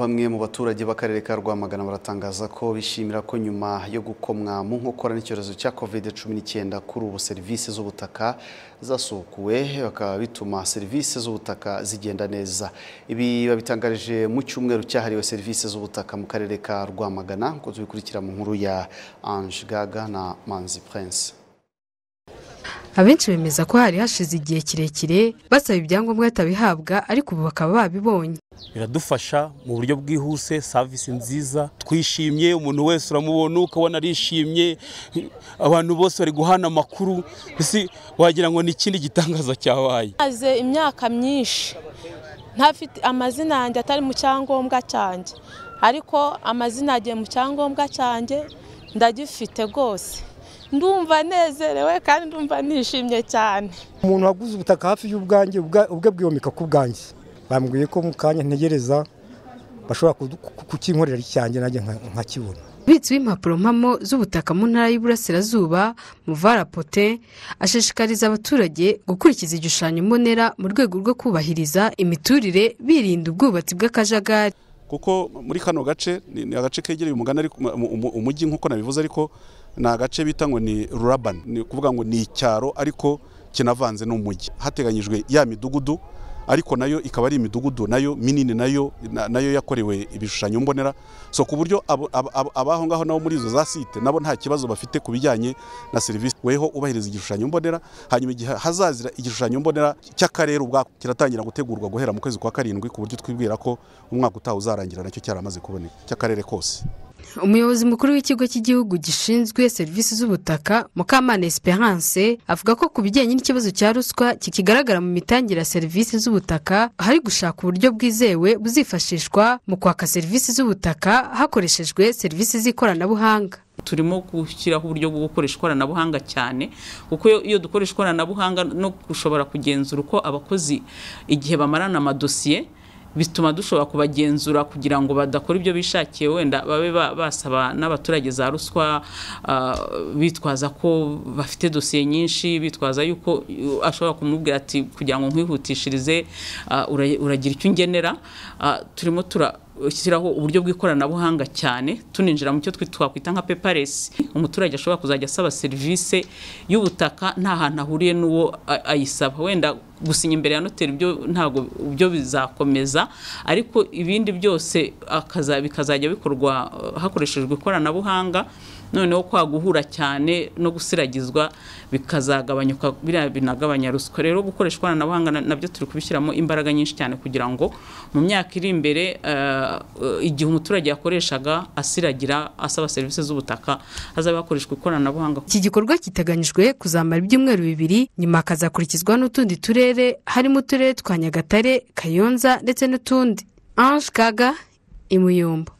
Bamwe mu baturage b'akarere ka Rwamagana baratangaza ko bishimira ko nyuma yo gukomwa mu nkokora n'icyorezo cya covid cumi n’icyenda kuri ubu serivisi z'ubutaka zasukuwe bakaba bituma serivisi z'ubutaka zigenda neza. Ibi babitangarije mu cyumweru cyahariwe serivisi z'ubutaka mu karere ka Rwamagana, nk'uko tubikurikira mu nkuru ya Ange Gaga na Manzi Prince. abenshi bemeza ko hari hashize igihe kirekire basaba ibyangombwa batabihabwa ariko ubu bakaba babibonye biradufasha mu buryo bwihuse savisi nziza twishimye umuntu wese uramubona ukabona arishimye abantu bose bari guhana amakuru wagira ngo ni ikindi gitangaza cyabaye maze imyaka myinshi ntafite amazina yanjye atari mu cyangombwa cyanjye ariko amazina agiye mu cyangombwa cyanjye ndagifite rwose ndumva nezerewe kandi ndumva nishimye cyane umuntu waguze ubutaka hafi y'ubwanjye ubwe bwiyomeka ku bwanjye bambwiye ko mu kanya ntegereza bashobora kukinkorera icyanjye nanjye nkakibona umubitsi w'impapuro mpamo z'ubutaka mu ntara y'uburasirazuba muvara pote ashishikariza abaturage gukurikiza igishushanyo mbonera mu rwego rwo kubahiriza imiturire birinda ubwubatsi bw'akajagari kuko muri kano gace ni agace kegereye umujyi nk'uko nabivuze ariko ni agace bita ngo ni rurabani ni ukuvuga ngo ni icyaro ariko kinavanze n'umujyi hateganyijwe ya midugudu ariko nayo ikaba ari imidugudu nayo minini nayo nayo yakorewe ibishushanyo mbonera so ku buryo abaho ngaho nabo muri izo za site nabo nta kibazo bafite ku bijyanye na serivisi weho ubahiriza igishushanyo mbonera hanyuma igihe hazazira igishushanyo mbonera cy'akarere ubwa kiratangira gutegurwa guhera mu kwezi kwa karindwi ku buryo twibwira ko umwaka utaha uzarangira nacyo cyaramaze kuboneka cy'akarere kose umuyobozi mukuru w'ikigo cy'igihugu gishinzwe serivisi z'ubutaka mukamana esperance avuga ko ku bijyanye n'ikibazo cya ruswa kikigaragara mu mitangire ya serivisi z'ubutaka hari gushaka uburyo bwizewe buzifashishwa mu kwaka serivisi z'ubutaka hakoreshejwe serivisi z'ikoranabuhanga turimo gushyiraho uburyo bwo gukoresha ikoranabuhanga cyane kuko iyo dukoresha ikoranabuhanga no gushobora kugenzura uko abakozi igihe bamarana amadosiye bituma dushobora kubagenzura kugira ngo badakora ibyo bishakiye wenda babe basaba n'abaturage za ruswa ah, bitwaza ko bafite dosiye nyinshi bitwaza yuko ashobora kumubwira ati kugira ngo nkwihutishirize ah, uragira icyo ungenera ah, turimo tura ushyiraho uburyo bw'ikoranabuhanga cyane tuninjira mu cyo twakwita nka peparesi umuturage ashobora kuzajya asaba serivisi y'ubutaka nta hantu ahuriye n'uwo ayisaba wenda gusinya imbere ya noteri ntabwo byo bizakomeza ariko ibindi byose bikazajya bikorwa hakoreshejwe ikoranabuhanga noneho kwa guhura cyane no gusiragizwa bikazagabanyuka biriya binagabanya ruswa rero gukoresha ikoranabuhanga nabyo turi kubishyiramo imbaraga nyinshi cyane kugira ngo mu myaka iri imbere eh, igihe umuturage yakoreshaga asiragira asaba serivisi z'ubutaka hazaba hakoreshwa ikoranabuhanga iki gikorwa kiteganyijwe kuzamara ibyumweru bibiri nyuma hakazakurikizwa n'utundi turere harimo uturere twa nyagatare kayonza ndetse n'utundi ange kaga imuyumba